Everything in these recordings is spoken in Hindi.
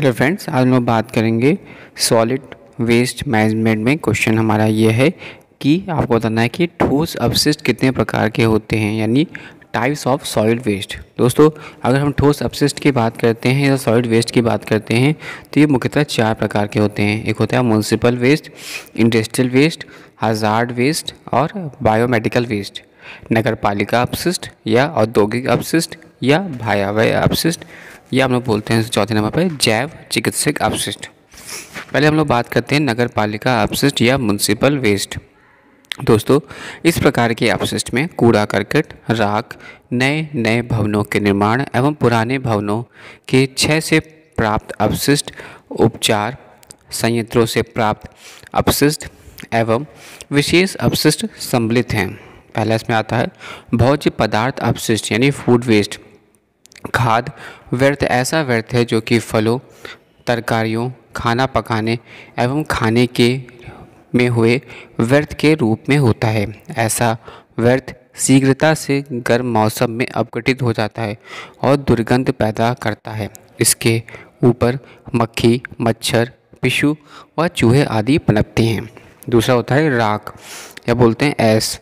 हेलो फ्रेंड्स आज हम लोग बात करेंगे सॉलिड वेस्ट मैनेजमेंट में क्वेश्चन हमारा ये है कि आपको बताना है कि ठोस अपशिष्ट कितने प्रकार के होते हैं यानी टाइप्स ऑफ सॉलिड वेस्ट दोस्तों अगर हम ठोस अपशिष्ट की बात करते हैं या सॉलिड वेस्ट की बात करते हैं तो ये मुख्यतः चार प्रकार के होते हैं एक होता है municipal waste industrial waste hazard waste और बायोमेडिकल वेस्ट नगर पालिका अपशिष्ट या औद्योगिक अपशिष्ट या भायावय अपशिष्ट या हम लोग बोलते हैं चौथे नंबर पर जैव चिकित्सक अपशिष्ट पहले हम लोग बात करते हैं नगर पालिका अपशिष्ट या म्यूनसिपल वेस्ट दोस्तों इस प्रकार के अपशिष्ट में कूड़ा करकट राख नए नए भवनों के निर्माण एवं पुराने भवनों के छः से प्राप्त अपशिष्ट उपचार संयंत्रों से प्राप्त अपशिष्ट एवं विशेष अपशिष्ट सम्मिलित हैं पहला इसमें आता है भौज्य पदार्थ अपशिष्ट यानी फूड वेस्ट खाद व्यर्थ ऐसा व्यर्थ है जो कि फलों तरकारियों खाना पकाने एवं खाने के में हुए व्यर्थ के रूप में होता है ऐसा व्यर्थ शीघ्रता से गर्म मौसम में अपघटित हो जाता है और दुर्गंध पैदा करता है इसके ऊपर मक्खी मच्छर पिशु व चूहे आदि पनपते हैं दूसरा होता है राख या बोलते हैं ऐस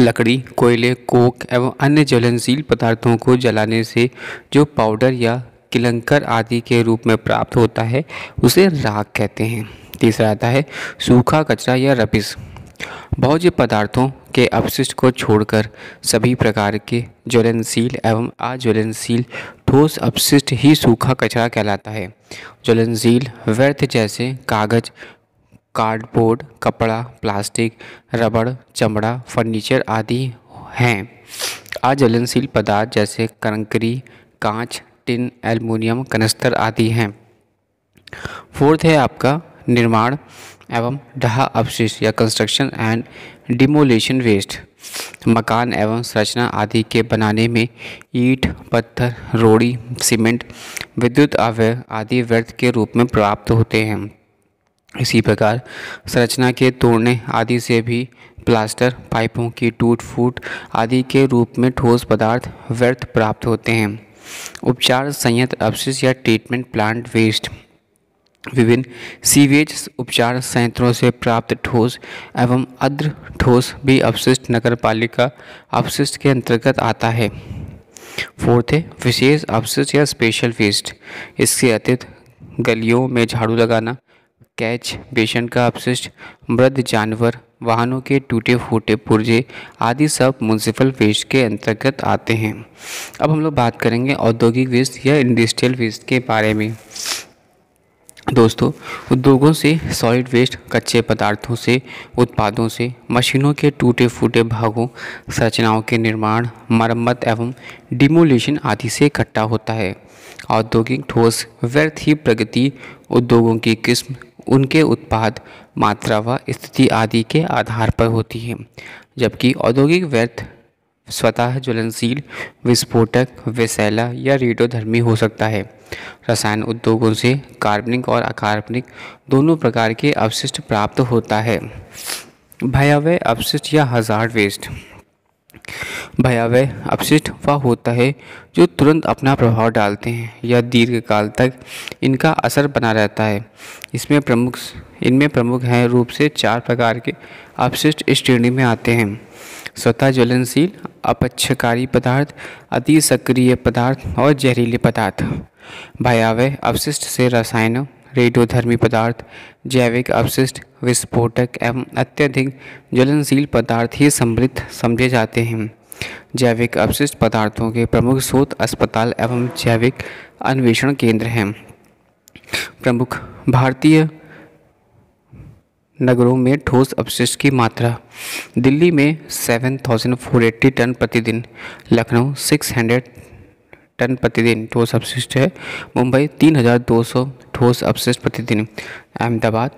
लकड़ी कोयले कोक एवं अन्य ज्वलनशील पदार्थों को जलाने से जो पाउडर या किलंकर आदि के रूप में प्राप्त होता है उसे राख कहते हैं तीसरा आता है सूखा कचरा या बहुत से पदार्थों के अपशिष्ट को छोड़कर सभी प्रकार के ज्वलनशील एवं अज्वलनशील ठोस अपशिष्ट ही सूखा कचरा कहलाता है ज्वलनशील व्यर्थ जैसे कागज कार्डबोर्ड कपड़ा प्लास्टिक रबड़ चमड़ा फर्नीचर आदि हैं अज्वलनशील पदार्थ जैसे कंकरी कांच टिन एल्युमिनियम कनस्तर आदि हैं फोर्थ है आपका निर्माण एवं ढहा अवशेष या कंस्ट्रक्शन एंड डिमोलेशन वेस्ट मकान एवं संरचना आदि के बनाने में ईट पत्थर रोड़ी सीमेंट विद्युत अवयव आदि व्यर्थ के रूप में प्राप्त होते हैं इसी प्रकार संरचना के तोड़ने आदि से भी प्लास्टर पाइपों की टूट फूट आदि के रूप में ठोस पदार्थ व्यर्थ प्राप्त होते हैं उपचार संयंत्र अवशिष्ट या ट्रीटमेंट प्लांट वेस्ट विभिन्न सीवेज उपचार संयंत्रों से प्राप्त ठोस एवं अद्र ठोस भी अवशिष्ट नगर पालिका अवशिष्ट के अंतर्गत आता है फोर्थ है विशेष अवशिष्ट या स्पेशल वेस्ट इसके अतिरिक्त गलियों में झाड़ू लगाना कैच बेसन का अपशिष्ट मृद जानवर वाहनों के टूटे फूटे पुर्जे आदि सब म्यूनसिपल वेस्ट के अंतर्गत आते हैं अब हम लोग बात करेंगे औद्योगिक वेस्ट या इंडस्ट्रियल वेस्ट के बारे में दोस्तों उद्योगों से सॉलिड वेस्ट कच्चे पदार्थों से उत्पादों से मशीनों के टूटे फूटे भागों संरचनाओं के निर्माण मरम्मत एवं डिमोलेशन आदि से इकट्ठा होता है औद्योगिक ठोस व्यर्थ ही प्रगति उद्योगों की किस्म उनके उत्पाद मात्रा व स्थिति आदि के आधार पर होती है जबकि औद्योगिक व्यर्थ स्वतः ज्वलनशील विस्फोटक विसैला या रेडोधर्मी हो सकता है रसायन उद्योगों से कार्बनिक और अकार्बनिक दोनों प्रकार के अवशिष्ट प्राप्त होता है भयावह अवशिष्ट या हजार वेस्ट भयावह अपशिष्ट वह होता है जो तुरंत अपना प्रभाव डालते हैं या दीर्घकाल तक इनका असर बना रहता है इसमें प्रमुख इनमें प्रमुख हैं रूप से चार प्रकार के अपशिष्ट श्रेणी में आते हैं स्वतः ज्वलनशील अपच्छकारी पदार्थ अति सक्रिय पदार्थ और जहरीले पदार्थ भयावह अपशिष्ट से रसायनों रेडियोधर्मी पदार्थ जैविक अवशिष्ट विस्फोटक एवं अत्यधिक ज्वलनशील पदार्थ ही समृद्ध समझे जाते हैं जैविक अवशिष्ट पदार्थों के प्रमुख स्रोत अस्पताल एवं जैविक अन्वेषण केंद्र हैं प्रमुख भारतीय नगरों में ठोस अवशिष्ट की मात्रा दिल्ली में seven thousand four eighty ton प्रतिदिन लखनऊ सिक्स हंड्रेड टन प्रतिदिन ठोस अपशिष्ट है मुंबई 3200 ठोस अपशिष्ट प्रतिदिन अहमदाबाद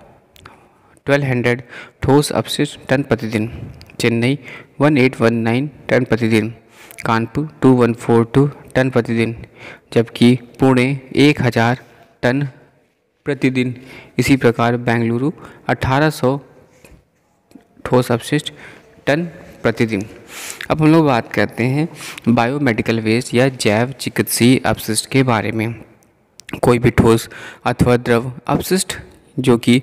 1200 ठोस अपशिष्ट टन प्रतिदिन चेन्नई 1819 टन प्रतिदिन कानपुर 2142 टन प्रतिदिन जबकि पुणे 1000 टन प्रतिदिन इसी प्रकार बेंगलुरु 1800 ठोस अपशिष्ट टन प्रतिदिन अब हम लोग बात करते हैं बायोमेडिकल वेस्ट या जैव चिकित्सीय अपशिष्ट के बारे में कोई भी ठोस अथवा द्रव अपशिष्ट जो कि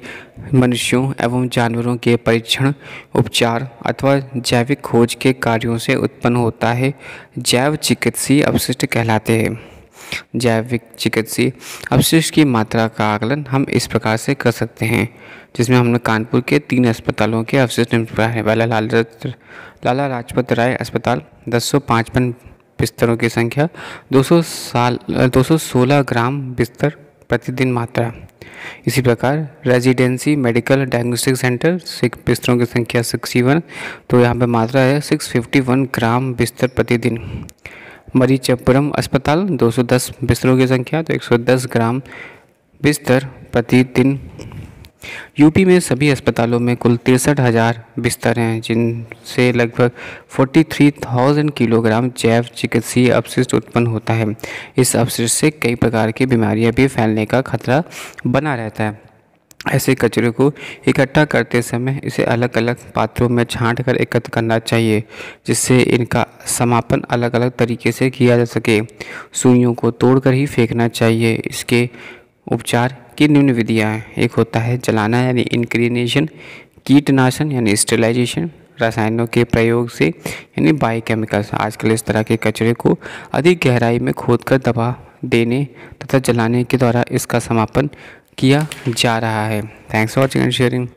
मनुष्यों एवं जानवरों के परीक्षण उपचार अथवा जैविक खोज के कार्यों से उत्पन्न होता है जैव चिकित्सीय अपशिष्ट कहलाते हैं जैविक चिकित्सीय अवशिष्ट की मात्रा का आकलन हम इस प्रकार से कर सकते हैं जिसमें हमने कानपुर के तीन अस्पतालों के अवशिष्ट निपटाने वाला लाल लाला लाजपत राय अस्पताल दस सौ पाँचपन बिस्तरों की संख्या 200 साल 216 ग्राम बिस्तर प्रतिदिन मात्रा इसी प्रकार रेजिडेंसी मेडिकल डायग्नोस्टिक सेंटर सिख बिस्तरों की संख्या सिक्सटी वन तो यहाँ पे मात्रा है सिक्स फिफ्टी वन ग्राम बिस्तर प्रतिदिन मरीचपुरम अस्पताल 210 बिस्तरों की संख्या तो 110 ग्राम बिस्तर प्रतिदिन यूपी में सभी अस्पतालों में कुल तिरसठ हज़ार बिस्तर हैं जिनसे लगभग 43,000 किलोग्राम जैव चिकित्सीय अपशिष्ट उत्पन्न होता है इस अपशिष्ट से कई प्रकार की बीमारियां भी फैलने का खतरा बना रहता है ऐसे कचरे को इकट्ठा करते समय इसे अलग अलग पात्रों में छाँट कर एकत्र करना चाहिए जिससे इनका समापन अलग अलग तरीके से किया जा सके सुइयों को तोड़कर ही फेंकना चाहिए इसके उपचार की निम्न विधियाँ हैं एक होता है जलाना यानी इनक्रीनेशन कीटनाशन यानी स्टेलाइजेशन रसायनों के प्रयोग से यानी बायोकेमिकल्स आजकल इस तरह के कचरे को अधिक गहराई में खोदकर दबा देने तथा जलाने के द्वारा इसका समापन किया जा रहा है thanks for watching and sharing